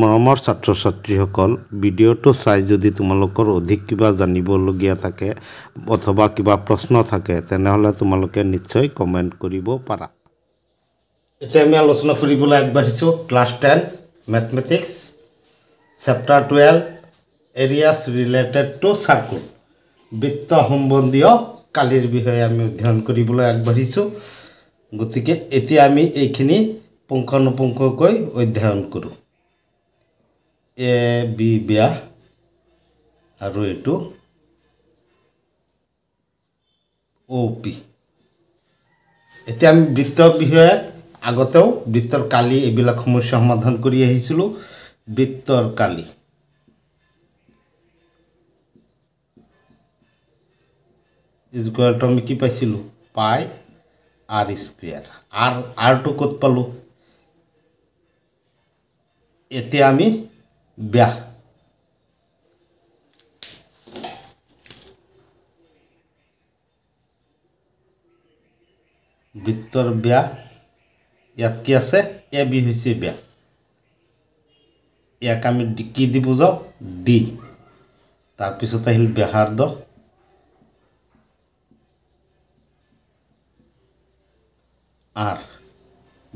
মৰমৰ ছাত্ৰ ছাত্ৰীসকল ভিডিঅ'টো চাই যদি তোমালোকৰ অধিক কিবা জানিবলগীয়া থাকে অথবা কিবা প্ৰশ্ন থাকে তেনেহ'লে তোমালোকে নিশ্চয় কমেণ্ট কৰিব পাৰা এতিয়া আমি আলোচনা কৰিবলৈ আগবাঢ়িছোঁ class ten mathematics chapter twelve areas related to circle বৃত্ত সম্বন্ধীয় কালিৰ বিষয়ে আমি অধ্যয়ন কৰিবলৈ আগবাঢ়িছোঁ গতিকে এতিয়া আমি এইখিনি পুংখানুপুংখকৈ অধ্যয়ন কৰোঁ এ বি ব্যাস আৰু এইটো অ' পি এতিয়া আমি বৃত্ত বিষয়ে আগতেও বৃত্তৰ কালি এইবিলাক সমস্যা সমাধান কৰি আহিছিলোঁ বৃত্তৰ কালি স্কুৱেৰটো আমি কি পাইছিলোঁ পাই আৰ স্কুৱেৰ আৰ আৰটো ক'ত পালোঁ এতিয়া আমি ব্যাস বৃত্তৰ ব্যাস ইয়াত কি আছে এ বি হৈছে ব্যাস ইয়াক আমি কি দি বুজ দি তাৰপিছত আহিল ব্যাসাৰ্ধ আৰ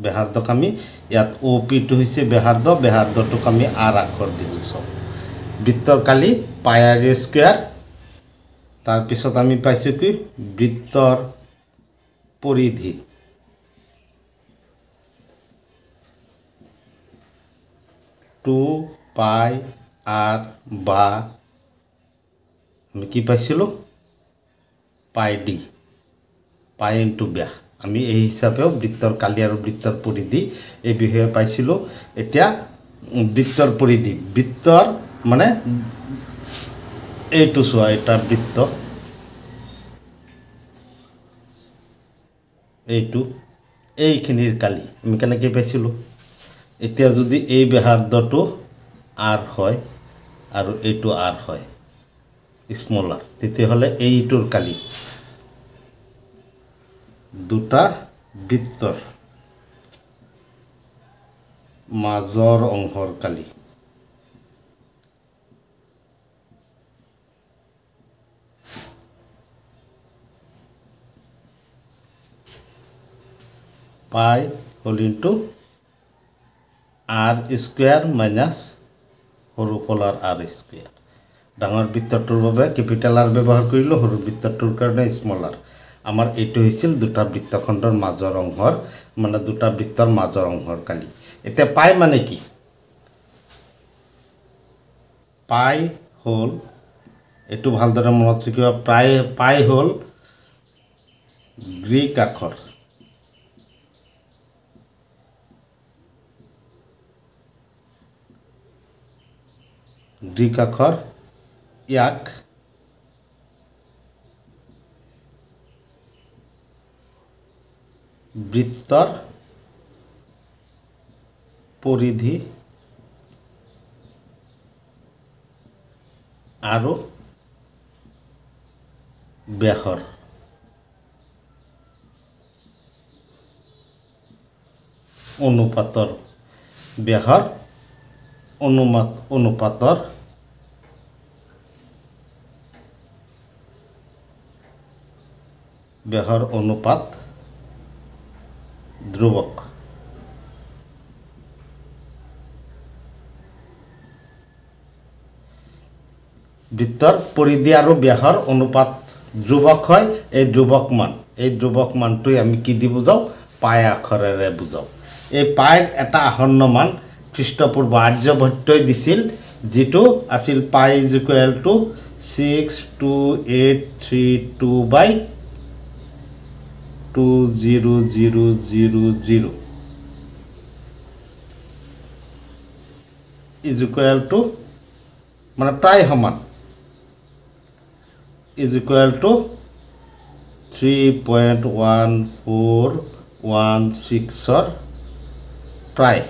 বেহাৰ্ধক আমি ইয়াত অ পিটো হৈছে বেহাৰ্ধ বেহাৰ্ধটোক আমি আৰ আখৰ দিলোঁ চব বৃত্তৰকালি পায়াৰী স্কুৱেৰ তাৰপিছত আমি পাইছোঁ কি বৃত্তৰ পৰিধি টু পাই আৰ বা আমি কি পাইছিলোঁ পাই ডি পাই ইন টু ব্যাস আমি এই হিচাপে বৃত্তৰ কালি আৰু বৃত্তৰ পৰিধি এই বিষয়ে পাইছিলোঁ এতিয়া বৃত্তৰ পৰিধি বৃত্তৰ মানে এইটো চোৱা এটা বৃত্ত এইটো এইখিনিৰ কালি আমি কেনেকৈ পাইছিলোঁ এতিয়া যদি এই ব্যাহাৰ্ধটো আৰ হয় আৰু এইটো আৰ হয় স্মলাৰ তেতিয়াহ'লে এইটোৰ কালি দুটা বৃত্তর মাজৰ অংশৰ কালি পাই হ'ল ইন্টু আৰ স্কুৱেৰ মাইনাছ সৰু ফলার আৰ স্কুৱেৰ ডাঙৰ বৃত্তটোৰ বাবে কেপিটেল আৰ ব্যৱহাৰ কৰিলোঁ সৰু বৃত্তটোৰ কাৰণে স্মল আর আমাৰ এইটো হৈছিল দুটা বৃত্তখণ্ডৰ মাজৰ অংশৰ মানে দুটা বৃত্তৰ মাজৰ অংশৰ কালি এতিয়া পাই মানে কি পাই হ'ল এইটো ভালদৰে মনত ৰাখিব প্ৰায় পাই হ'ল গ্ৰীক আখৰ গ্ৰীক আখৰ ইয়াক বৃত্তর পরিধি আরও ব্যাহর অনুপাতর ব্যাহর অনুমাত অনুপাতর ব্যাহর অনুপাত ধ্রুবক বৃত্তর পরিধি আৰু ব্যাসৰ অনুপাত ধ্ৰুবক হয় এই ধ্ৰুবক মান এই ধ্ৰুবক মানটোৱে আমি কি দি বুজাওঁ পায় আখৰেৰে বুজাওঁ এই পায়ৰ এটা আসন্ন মান খ্ৰীষ্টপূৰ্ব আৰ্যভট্টই দিছিল যিটো আছিল pi is equal to six two eight three two by two zero' zero' zero' zero' ইজুকুৱেলটো মানে প্ৰায় সমান ইজুকুৱেলটো three point one four one ছিক্সৰ প্ৰায়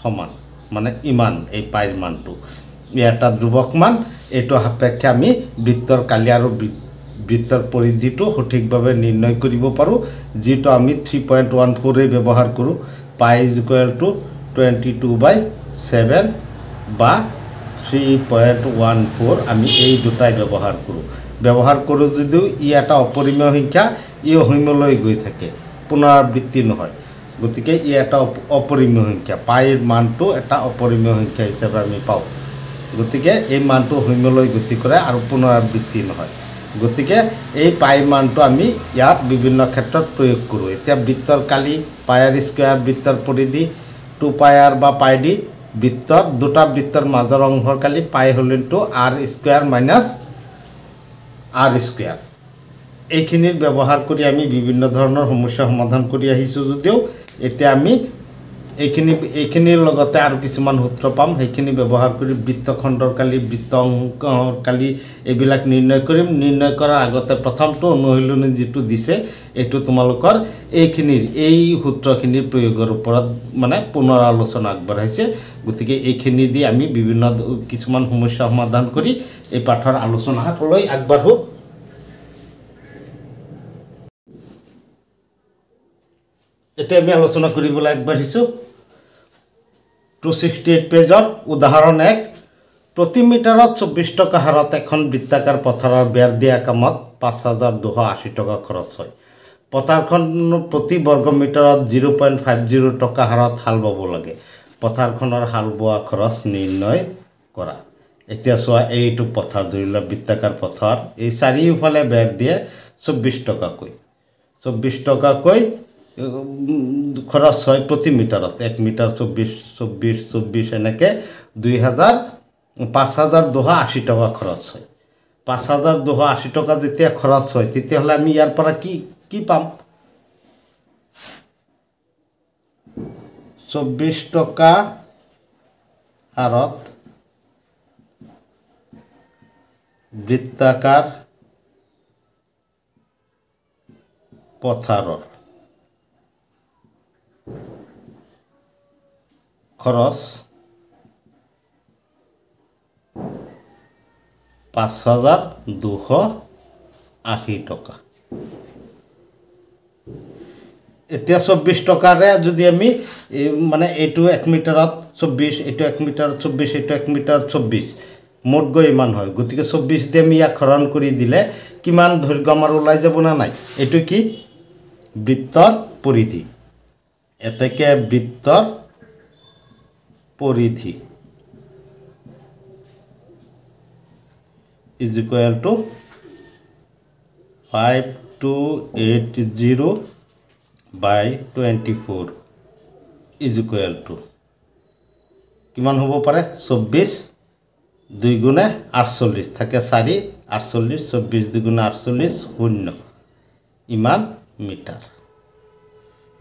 সমান মানে ইমান এই পাইৰ মানটো ইয়াৰ এটা ধ্ৰুৱক মান এইটো সাপেক্ষে আমি বৃত্তৰ কালি আৰু বৃত্ত বৃত্তৰ পৰিধিটো সঠিকভাৱে নিৰ্ণয় কৰিব পাৰোঁ যিটো আমি থ্ৰী পইণ্ট ওৱান ফ'ৰেই ব্যৱহাৰ কৰোঁ pi is equal to twenty two by seven বা থ্ৰী পইণ্ট ওৱান ফ'ৰ আমি এই দুটাই ব্যৱহাৰ কৰোঁ ব্যৱহাৰ কৰোঁ যদিও ই এটা অপৰিমেয় সংখ্যা ই অসীমলৈ গৈ থাকে পুনৰাবৃত্তি নহয় গতিকে ই এটা অপৰিমেয় সংখ্যা পাইৰ মানটো এটা অপৰিমেয় সংখ্যা হিচাপে আমি পাওঁ গতিকে এই মানটো সৌম্যলৈ গতি কৰে আৰু পুনৰাবৃত্তি নহয় গতিকে এই পাই মানটো আমি ইয়াত বিভিন্ন ক্ষেত্ৰত প্ৰয়োগ কৰোঁ এতিয়া বৃত্তৰ কালি স্কুৱাৰ বৃত্তৰ পৰি দি টু আৰ বা পাই ডি বৃত্তৰ দুটা বৃত্তৰ মাজৰ অংশৰ কালি পাই হল two R square minus R square এইখিনিৰ ব্যৱহাৰ কৰি আমি বিভিন্ন ধৰণৰ সমস্যা সমাধান কৰি আহিছোঁ যদিও এতিয়া আমি এইখিনি এইখিনিৰ লগতে আৰু কিছুমান সূত্ৰ পাম সেইখিনি ব্যৱহাৰ কৰি বৃত্ত খণ্ডৰ কালি বৃত্ত অংক কালি এইবিলাক নিৰ্ণয় কৰিম নিৰ্ণয় কৰাৰ আগতে প্ৰথমটো অনুশীলনী যিটো দিছে এইটো তোমালোকৰ এইখিনিৰ এই সূত্ৰখিনিৰ প্ৰয়োগৰ ওপৰত মানে পুনৰ আলোচনা আগবঢ়াইছে গতিকে এইখিনি দি আমি বিভিন্ন কিছুমান সমস্যা সমাধান কৰি এই পাঠৰ আলোচনালৈ আগবাঢ়ো এতিয়া আমি আলোচনা কৰিবলৈ আগবাঢ়িছোঁ টু ছিক্সটি এইট পেজৰ উদাহৰণ এক প্ৰতি মিটাৰত চৌব্বিছ টকা হাৰত এখন বৃত্তাকাৰ পথাৰৰ বেৰ দিয়া কামত পাঁচ হাজাৰ দুশ আশী টকা খৰচ হয় পথাৰখন প্ৰতি বৰ্গ মিটাৰত জিৰ' পইণ্ট ফাইভ জিৰ' টকা হাৰত হাল বাব লাগে পথাৰখনৰ হাল বোৱা খৰচ নিৰ্ণয় কৰা এতিয়া চোৱা এইটো পথাৰ ধৰি লোৱা বৃত্তাকাৰ পথাৰ এই চাৰিওফালে বেৰ দিয়ে চৌব্বিছ টকাকৈ চৌব্বিছ টকাকৈ খরচ হয় প্ৰতি মিটাৰত এক মিটাৰ চৌব্বিছ চৌব্বিছ চৌব্বিছ এনেকৈ দুই হাজাৰ পাঁচ হাজাৰ দুশো আশী টকা খৰচ হয় পাঁচ হাজাৰ দুশো আশী টকা যেতিয়া খৰচ হয় তেতিয়াহ'লে আমি ইয়াৰ পৰা কি কি পাম চব্বিশ টকা হাৰত বৃত্তাকাৰ পথাৰৰ খৰচ পাঁচ হাজাৰ দুশ আশী টকা এতিয়া চৌব্বিছ টকাৰে যদি আমি মানে এইটো এক মিটাৰত চৌব্বিছ এইটো এক মিটাৰত চৌব্বিছ এইটো এক মিটাৰত চৌব্বিছ মোট গৈ ইমান হয় গতিকে চৌব্বিছ দি আমি ইয়াক হৰণ কৰি দিলে কিমান দৈৰ্ঘ্য আমাৰ ওলাই যাব না নাই এইটো কি বৃত্তৰ পৰিধি এতেকে বৃত্তৰ পৰিধি is equal to five two eight zero' by twenty four is equal to কিমান হ'ব পাৰে চৌব্বিছ দুইগুণে আঠচল্লিছ থাকে চাৰি আঠচল্লিছ চৌব্বিছ দুইগুণে আঠচল্লিছ শূন্য ইমান মিটাৰ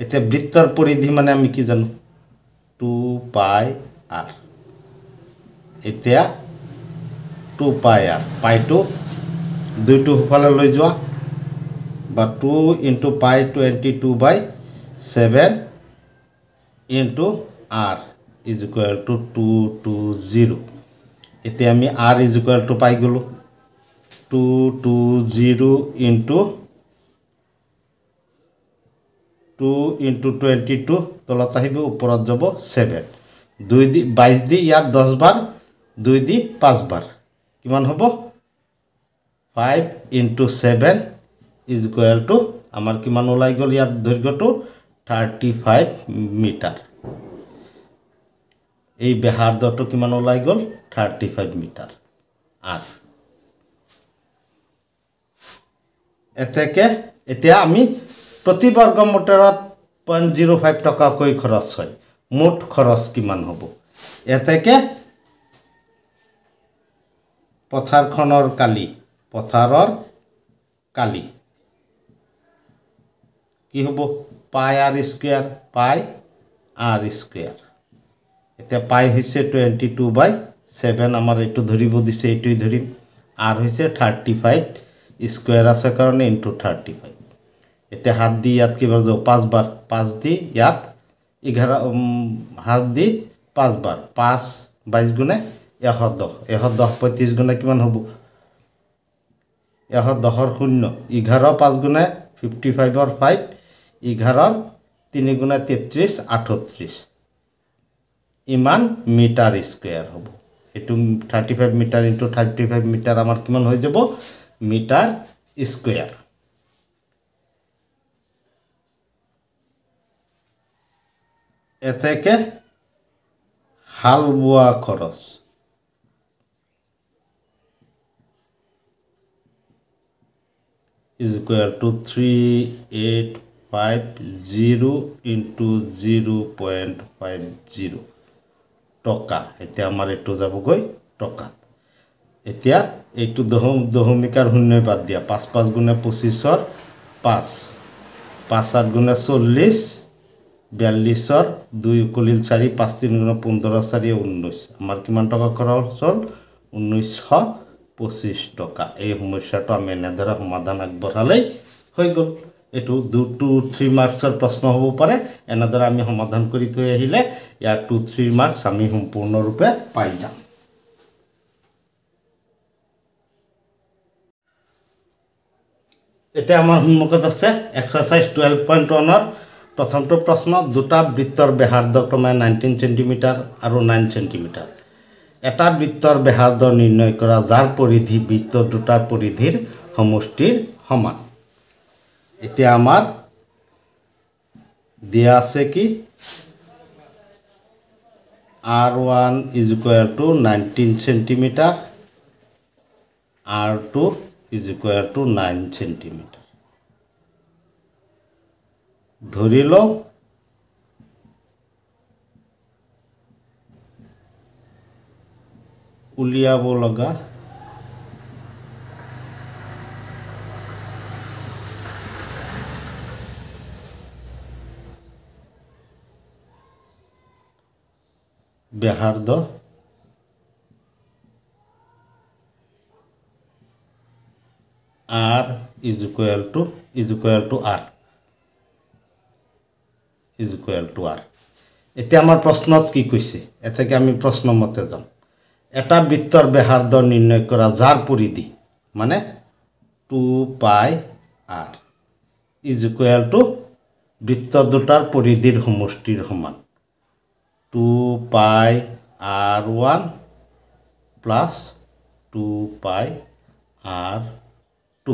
এতিয়া বৃত্তৰ পৰিধি মানে আমি কি জানো টু পাই আৰ এতিয়া টু পাই আৰ পাইটো দুইটো সোফালে লৈ যোৱা বা two into pi twenty two by seven into R is equal to two two zero' এতিয়া আমি আৰ ইজিকুৱেলটো পাই গ'লোঁ two two zero' into two into twenty two তলত আহিব ওপৰত যাব ছেভেন দুই দি বাইছ দি ইয়াত দহ বাৰ দুই দি পাঁচবাৰ কিমান হ'ব five into seven is equal to আমাৰ কিমান ওলাই গ'ল ইয়াত দৈৰ্ঘ্যটো থাৰ্টি ফাইভ মিটাৰ এই বেহাৰ দৰটো কিমান ওলাই গ'ল থাৰ্টি ফাইভ মিটাৰ আঠ এতেকে এতিয়া আমি প্ৰতি বৰ্গ মিটাৰত পইণ্ট জিৰ' ফাইভ টকাকৈ খৰচ হয় মুঠ খৰচ কিমান হ'ব এতেকে পথাৰখনৰ কালি পথাৰৰ কালি কি হ'ব pi R square pi R square এতিয়া পাই হৈছে টুৱেণ্টি টু বাই ছেভেন আমাৰ এইটো ধৰিব দিছে এইটোৱে ধৰিম আৰ হৈছে থাৰ্টি ফাইভ স্কুৱেৰ আছে কাৰণে ইনটু থাৰ্টি ফাইভ এতিয়া হাত দি ইয়াত কিবাৰ যাওঁ পাঁচবাৰ পাঁচ দি ইয়াত এঘাৰ হাত দি পাঁচবাৰ পাঁচ বাইছ গুণে এশ দহ এশ দহ পঁয়ত্ৰিছ গুণে কিমান হ'ব এশ দহৰ শূন্য এঘাৰ পাঁচ গুণে ফিফটি ফাইভৰ ফাইভ এঘাৰৰ তিনি গুণে তেত্ৰিছ আঠত্ৰিছ ইমান মিটাৰ স্কুৱেৰ হ'ব সেইটো thirty five metre into thirty five metre আমাৰ কিমান হৈ যাব মিটাৰ স্কুৱেৰ এ থেকে হাল বোয়া খরচ zero into zero point five zero টকা এতিয়া আমাৰ এইটো যাবগৈ টকা এতিয়া এইটো দহ দহমিকার শূন্য বাদ দিয়া পাঁচ পাঁচ গুণে পঁচিশর পাঁচ পাঁচ আঠ গুণে চল্লিছ বিয়াল্লিছৰ দুই উকলিল চাৰি পাঁচ তিনি গুণ পোন্ধৰ চাৰি ঊনৈছ আমাৰ কিমান টকা খৰচ হ'ল ঊনৈছশ পঁচিছ টকা এই সমস্যাটো আমি এনেদৰে সমাধান আগবঢ়ালেই হৈ গ'ল এইটো দু টু থ্ৰী মাৰ্চৰ প্ৰশ্ন হ'ব পাৰে এনেদৰে আমি সমাধান কৰি থৈ আহিলে ইয়াৰ টু থ্ৰী মাৰ্চ আমি সম্পূৰ্ণৰূপে পাই যাম এতিয়া আমাৰ সন্মুখত আছে এক্সাৰচাইজ টুৱেলভ পইণ্ট ওৱানৰ প্ৰথমটো প্ৰশ্ন দুটা বৃত্তৰ ব্যাসাৰ্ধ ক্ৰমে নাইনটিন চেণ্টিমিটাৰ আৰু নাইন চেণ্টিমিটাৰ এটা বৃত্তৰ ব্যাসাৰ্ধ নিৰ্ণয় কৰা যাৰ পৰিধি বৃত্ত দুটাৰ পৰিধিৰ সমষ্টিৰ সমান এতিয়া আমাৰ দিয়া আছে কি R one is equal to nineteen centimetre R two is equal to nine centimetre ধরিল উলিয়াব লগা বেহার R is equal to is equal to R is equal to R এতিয়া আমাৰ প্ৰশ্নত কি কৈছে এতেকে আমি প্ৰশ্নমতে যাম এটা বৃত্তৰ বেহাৰ দৰ নিৰ্ণয় কৰা যাৰ পৰিধি মানে two pi R is equal to বৃত্ত দুটাৰ পৰিধিৰ সমষ্টিৰ সমান two pi R one plus two pi R two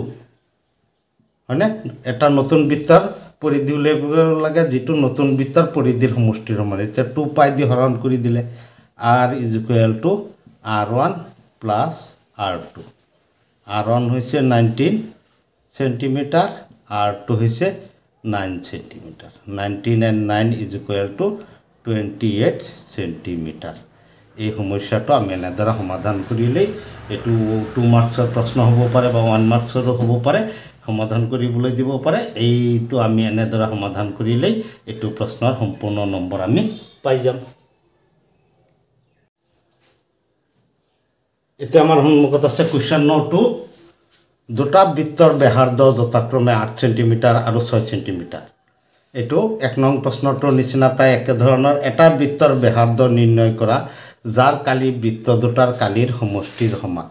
হয়নে এটা নতুন বৃত্তৰ পৰিধি উলিয়াব লাগে যিটো নতুন বিত্তৰ পৰিধিৰ সমষ্টিৰ সমান এতিয়া টু পাই দি হৰণ কৰি দিলে R is equal to R one plus R two R one হৈছে নাইনটিন চেণ্টিমিটাৰ আৰ টু হৈছে nine centimetre nineteen and nine is equal to twenty eight centimetre এই সমস্যাটো আমি এনেদৰে সমাধান কৰিলেই এইটো টু মাৰ্কছৰ প্ৰশ্ন হ'ব পাৰে বা ওৱান মাৰ্কছৰো হ'ব পাৰে সমাধান কৰিবলৈ দিব পাৰে এইটো আমি এনেদৰে সমাধান কৰিলেই এইটো প্ৰশ্নৰ সম্পূৰ্ণ নম্বৰ আমি পাই যাম এতিয়া আমাৰ সন্মুখত আছে কুৱেশ্যন ন টু দুটা বৃত্তৰ বেহাৰ দহ যথাক্ৰমে আঠ ছেণ্টিমিটাৰ আৰু ছয় ছেণ্টিমিটাৰ এইটো এক নং প্ৰশ্নটোৰ নিচিনা প্ৰায় একেধৰণৰ এটা বৃত্তৰ বেহাৰ দহ নিৰ্ণয় কৰা যাৰ কালি বৃত্ত দুটাৰ কালিৰ সমষ্টিৰ সমান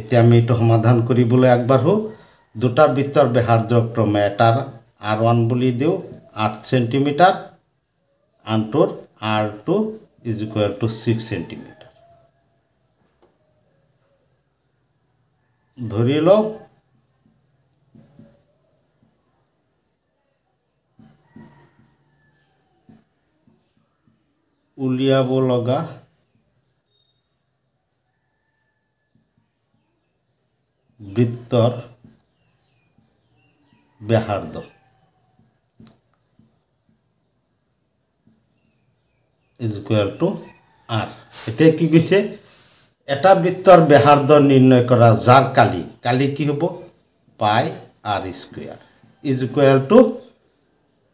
এতিয়া আমি এইটো সমাধান কৰিবলৈ আগবাঢ়োঁ দুটা বৃত্তর ক্রমে এটার আর ওয়ান বুলি দিওঁ আঠ চেণ্টিমিটাৰ আনটোৰ R two is equal to six centimetre ধৰি লওঁ উলিয়াব লগা বৃত্তৰ Bejardo. Is equal to R. এতে কি গৈছে এটা বৃত্তৰ বেহাৰ্দ নিৰ্ণয় কৰা যাৰ কালি কালি কি হ'ব pi R square is equal to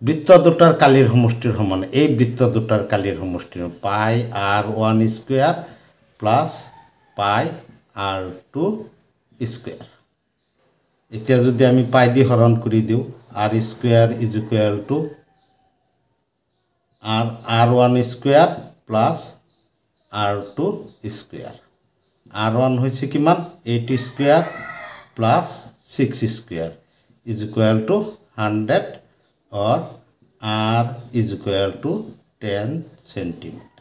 বৃত্ত দুটাৰ কালিৰ সমষ্টিৰ সমান এই বৃত্ত দুটাৰ কালিৰ সমষ্টিৰ pi R one square plus pi R two square এতিয়া যদি আমি পাই দি হৰণ কৰি দিওঁ R square is equal to R R one square plus R two square R one হৈছে কিমান eight square plus six square is equal to hundred or R is equal to ten centimetre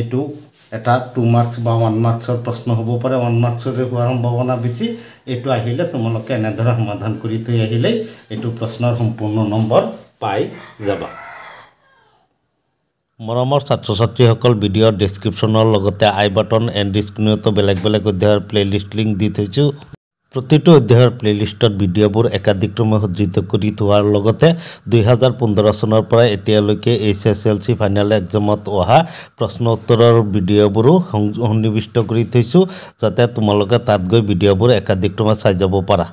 এইটো এটা two marks বা one মাৰ্কছৰ প্ৰশ্ন হ'ব পাৰে one মাৰ্কছৰে হোৱাৰ সম্ভাৱনা বেছি এইটো আহিলে তোমালোকে এনেদৰে সমাধান কৰি থৈ আহিলেই এইটো প্ৰশ্নৰ সম্পূৰ্ণ নম্বৰ পাই যাবা মৰমৰ ছাত্ৰ ছাত্ৰীসকল ভিডিঅ'ৰ ডিছক্ৰিপশ্যনৰ লগতে আই বাটন এণ্ড ডিছক্ৰিনতো বেলেগ বেলেগ অধ্যায়ৰ প্লে'লিষ্ট লিংক দি থৈছোঁ প্ৰতিটো অধ্যায়ৰ প্লে'লিষ্টত ভিডিঅ'বোৰ একাধিক্ৰমে সজ্জিত কৰি থোৱাৰ লগতে দুহেজাৰ পোন্ধৰ চনৰ পৰা এতিয়ালৈকে H S L C final এক্সামত অহা প্ৰশ্ন উত্তৰৰ ভিডিঅ'বোৰো সন্নিৱিষ্ট কৰি থৈছোঁ যাতে তোমালোকে তাত গৈ ভিডিঅ'বোৰ একাধিক্ৰমে চাই যাব পাৰা